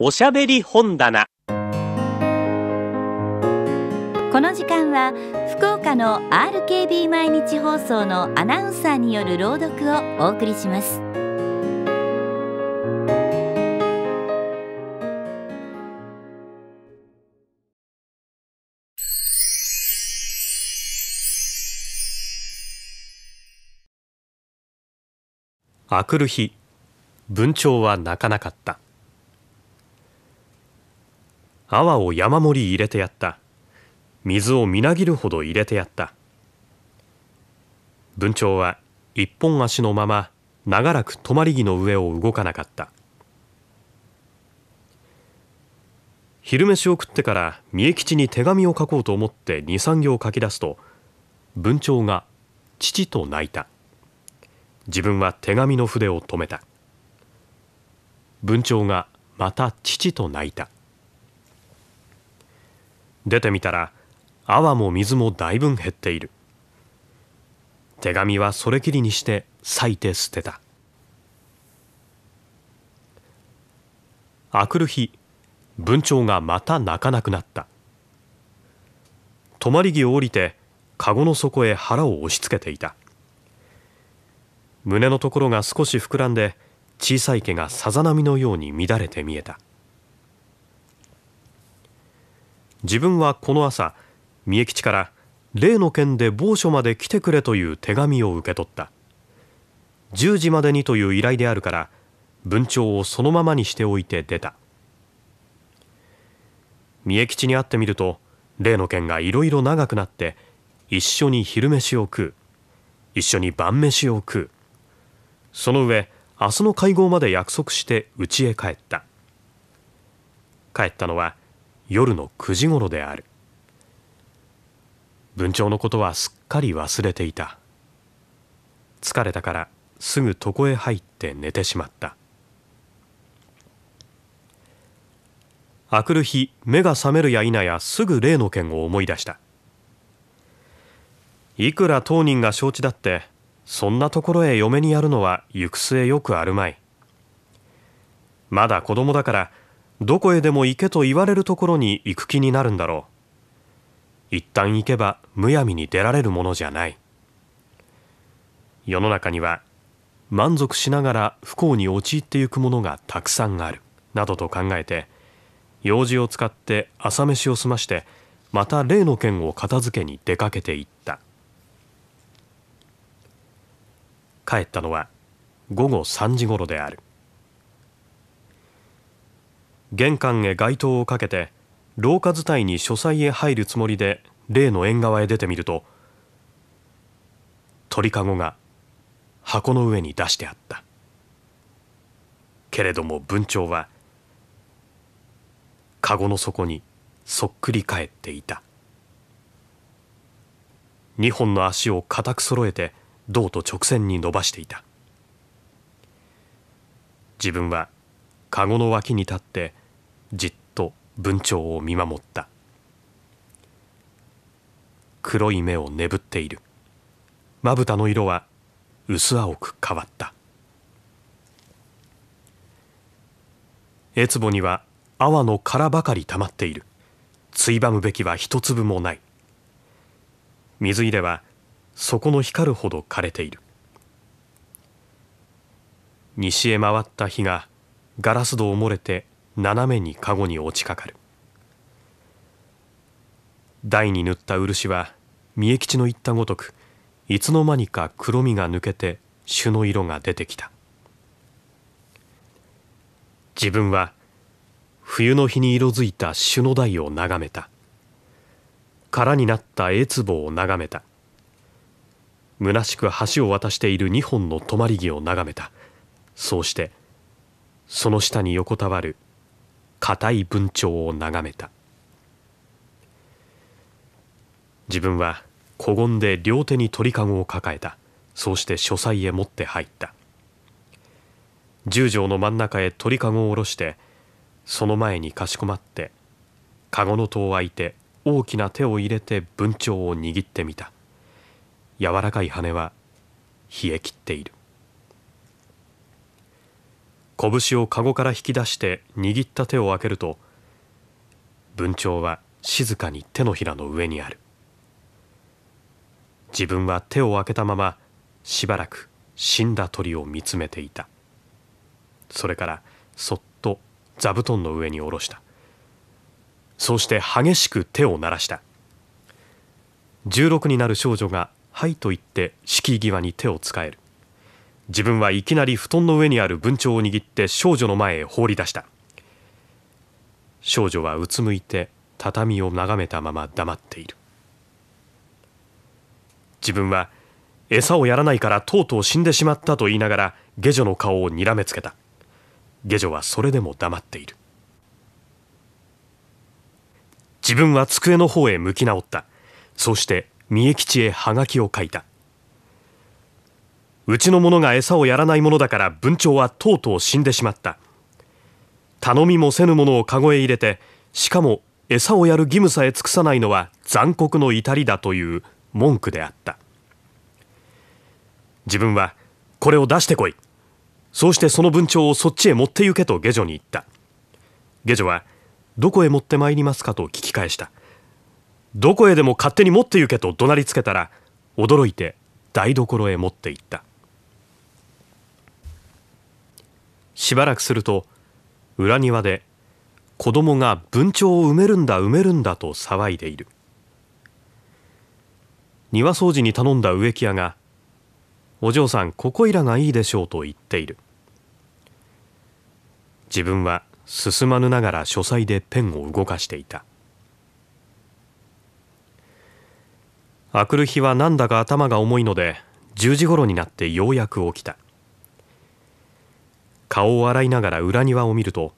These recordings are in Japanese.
おしゃべり本棚この時間は福岡の RKB 毎日放送のアナウンサーによる朗読をお送りしますあくる日文鳥は鳴かなかった泡を山盛り入れてやった水をみなぎるほど入れてやった文鳥は一本足のまま長らく止まり木の上を動かなかった昼飯を食ってから三重吉に手紙を書こうと思って23行書き出すと文鳥が「父」と泣いた自分は手紙の筆を止めた文鳥がまた父と泣いた出てみたら泡も水もだいぶん減っている手紙はそれきりにして裂いて捨てたあくる日文鳥がまた鳴かなくなった泊まり木を降りて籠の底へ腹を押し付けていた胸のところが少し膨らんで小さい毛がさざ波のように乱れて見えた自分はこの朝三重吉から例の件で某所まで来てくれという手紙を受け取った10時までにという依頼であるから文鳥をそのままにしておいて出た三重吉に会ってみると例の件がいろいろ長くなって一緒に昼飯を食う一緒に晩飯を食うその上明日の会合まで約束して家へ帰った帰ったのは夜の9時頃である文鳥のことはすっかり忘れていた疲れたからすぐ床へ入って寝てしまったあくる日目が覚めるや否やすぐ例の件を思い出したいくら当人が承知だってそんなところへ嫁にやるのは行く末よくあるまいまだ子供だからどこへでも行けと言われるところに行く気になるんだろう一旦行けばむやみに出られるものじゃない世の中には満足しながら不幸に陥ってゆくものがたくさんあるなどと考えて用事を使って朝飯を済ましてまた例の件を片付けに出かけていった帰ったのは午後3時ごろである玄関へ街灯をかけて廊下伝いに書斎へ入るつもりで例の縁側へ出てみると鳥籠が箱の上に出してあったけれども文鳥は籠の底にそっくり返っていた2本の足を固く揃えて胴と直線に伸ばしていた自分は籠の脇に立ってじっと文鳥を見守った黒い目を眠っているまぶたの色は薄青く変わったえつぼには泡の殻ばかり溜まっているついばむべきは一粒もない水入れは底の光るほど枯れている西へ回った日がガラス戸を漏れて斜めに籠に落ちかかる台に塗った漆は三重吉の言ったごとくいつの間にか黒みが抜けて朱の色が出てきた自分は冬の日に色づいた朱の台を眺めた空になった絵壺を眺めた虚しく橋を渡している2本の止まり木を眺めたそうしてその下に横たわる硬い文鳥を眺めた自分は小言で両手に鳥かごを抱えたそうして書斎へ持って入った十条の真ん中へ鳥かごを下ろしてその前にかしこまって籠の戸を開いて大きな手を入れて文鳥を握ってみた柔らかい羽は冷え切っている拳をかごから引き出して握った手を開けると文鳥は静かに手のひらの上にある自分は手を開けたまましばらく死んだ鳥を見つめていたそれからそっと座布団の上に下ろしたそうして激しく手を鳴らした16になる少女が「はい」と言って敷居際に手を使える自分はいきなり布団の上にある文鳥を握って少女の前へ放り出した少女はうつむいて畳を眺めたまま黙っている自分は餌をやらないからとうとう死んでしまったと言いながら下女の顔をにらめつけた下女はそれでも黙っている自分は机の方へ向き直ったそして三重吉へはがきを書いたうちの者が餌をやらないものだから文鳥はとうとう死んでしまった頼みもせぬものをかごへ入れてしかも餌をやる義務さえ尽くさないのは残酷の至りだという文句であった自分はこれを出してこいそうしてその文鳥をそっちへ持って行けと下女に言った下女はどこへ持ってまいりますかと聞き返したどこへでも勝手に持って行けと怒鳴りつけたら驚いて台所へ持って行ったしばらくすると裏庭で子供が文鳥を埋めるんだ埋めるんだと騒いでいる庭掃除に頼んだ植木屋がお嬢さんここいらがいいでしょうと言っている自分は進まぬながら書斎でペンを動かしていた明くる日はなんだか頭が重いので10時頃になってようやく起きた顔を洗いながら裏庭を見ると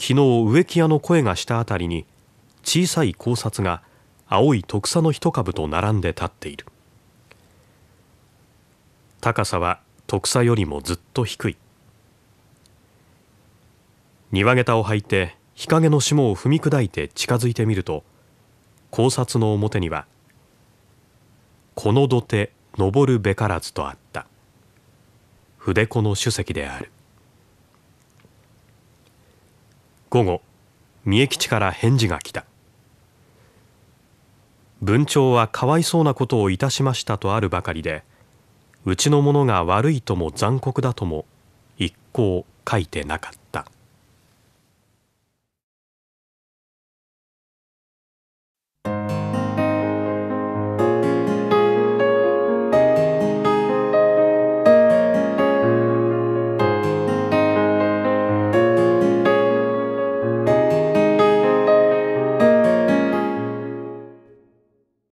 昨日植木屋の声がしたあたりに小さい考察が青い特佐の一株と並んで立っている高さは特佐よりもずっと低い庭下駄を履いて日陰の霜を踏み砕いて近づいてみると考察の表には「この土手登るべからず」とあった筆子の主席である午後三重吉から返事が来た文鳥はかわいそうなことをいたしましたとあるばかりでうちの者が悪いとも残酷だとも一向書いてなかった